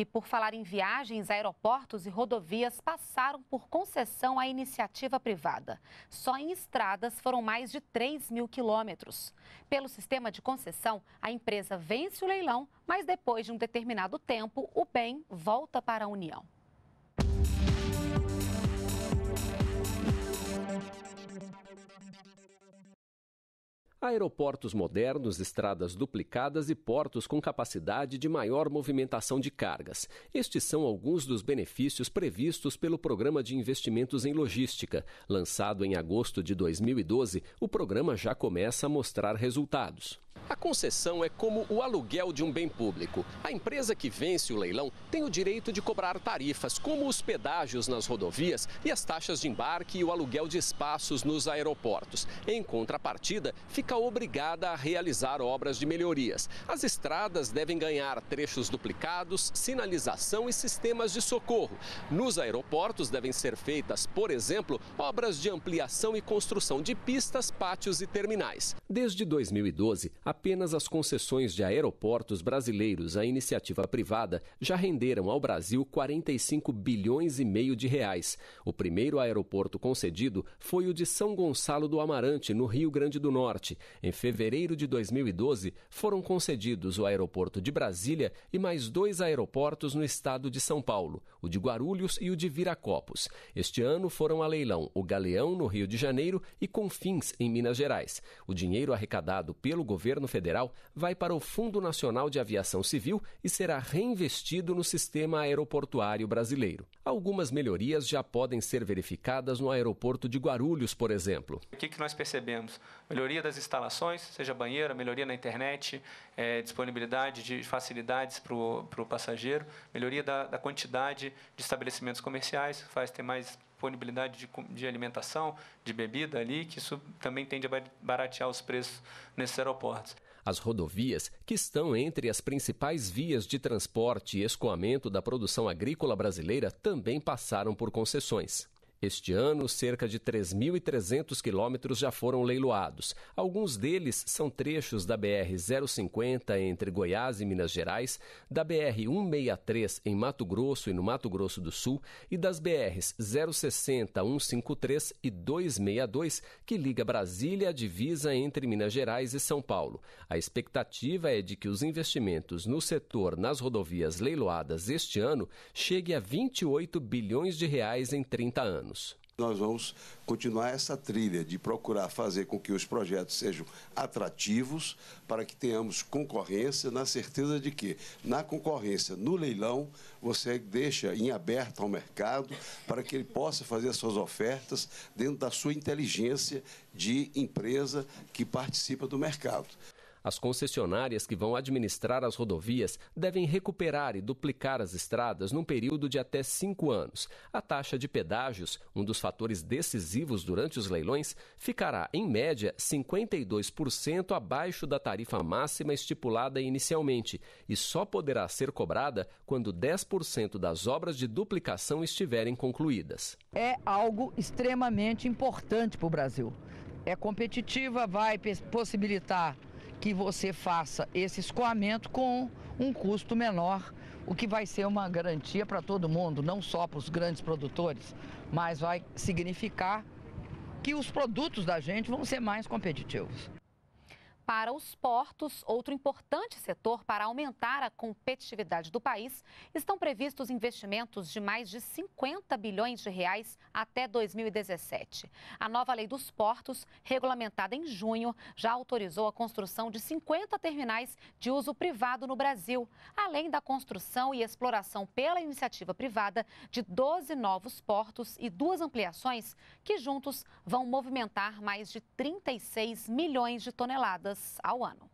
E por falar em viagens, aeroportos e rodovias passaram por concessão à iniciativa privada. Só em estradas foram mais de 3 mil quilômetros. Pelo sistema de concessão, a empresa vence o leilão, mas depois de um determinado tempo, o bem volta para a União. aeroportos modernos, estradas duplicadas e portos com capacidade de maior movimentação de cargas. Estes são alguns dos benefícios previstos pelo Programa de Investimentos em Logística. Lançado em agosto de 2012, o programa já começa a mostrar resultados. A concessão é como o aluguel de um bem público. A empresa que vence o leilão tem o direito de cobrar tarifas, como os pedágios nas rodovias e as taxas de embarque e o aluguel de espaços nos aeroportos. Em contrapartida, fica obrigada a realizar obras de melhorias. As estradas devem ganhar trechos duplicados, sinalização e sistemas de socorro. Nos aeroportos devem ser feitas, por exemplo, obras de ampliação e construção de pistas, pátios e terminais. Desde 2012, a Apenas as concessões de aeroportos brasileiros à iniciativa privada já renderam ao Brasil 45 bilhões e meio de reais. O primeiro aeroporto concedido foi o de São Gonçalo do Amarante, no Rio Grande do Norte. Em fevereiro de 2012, foram concedidos o aeroporto de Brasília e mais dois aeroportos no estado de São Paulo, o de Guarulhos e o de Viracopos. Este ano foram a leilão o Galeão, no Rio de Janeiro, e Confins, em Minas Gerais. O dinheiro arrecadado pelo governo federal vai para o Fundo Nacional de Aviação Civil e será reinvestido no sistema aeroportuário brasileiro. Algumas melhorias já podem ser verificadas no aeroporto de Guarulhos, por exemplo. O que, que nós percebemos? Melhoria das instalações, seja banheira, melhoria na internet, é, disponibilidade de facilidades para o passageiro, melhoria da, da quantidade de estabelecimentos comerciais, faz ter mais disponibilidade de, de alimentação, de bebida ali, que isso também tende a baratear os preços nesses aeroportos. As rodovias, que estão entre as principais vias de transporte e escoamento da produção agrícola brasileira, também passaram por concessões. Este ano, cerca de 3.300 quilômetros já foram leiloados. Alguns deles são trechos da BR-050 entre Goiás e Minas Gerais, da BR-163 em Mato Grosso e no Mato Grosso do Sul e das BRs 060, 153 e 262, que liga Brasília à divisa entre Minas Gerais e São Paulo. A expectativa é de que os investimentos no setor nas rodovias leiloadas este ano cheguem a 28 bilhões de reais em 30 anos anos. Nós vamos continuar essa trilha de procurar fazer com que os projetos sejam atrativos para que tenhamos concorrência, na certeza de que, na concorrência, no leilão, você deixa em aberto ao mercado para que ele possa fazer as suas ofertas dentro da sua inteligência de empresa que participa do mercado. As concessionárias que vão administrar as rodovias devem recuperar e duplicar as estradas num período de até cinco anos. A taxa de pedágios, um dos fatores decisivos durante os leilões, ficará, em média, 52% abaixo da tarifa máxima estipulada inicialmente e só poderá ser cobrada quando 10% das obras de duplicação estiverem concluídas. É algo extremamente importante para o Brasil. É competitiva, vai possibilitar que você faça esse escoamento com um custo menor, o que vai ser uma garantia para todo mundo, não só para os grandes produtores, mas vai significar que os produtos da gente vão ser mais competitivos para os portos, outro importante setor para aumentar a competitividade do país, estão previstos investimentos de mais de 50 bilhões de reais até 2017. A nova lei dos portos, regulamentada em junho, já autorizou a construção de 50 terminais de uso privado no Brasil, além da construção e exploração pela iniciativa privada de 12 novos portos e duas ampliações, que juntos vão movimentar mais de 36 milhões de toneladas ao ano.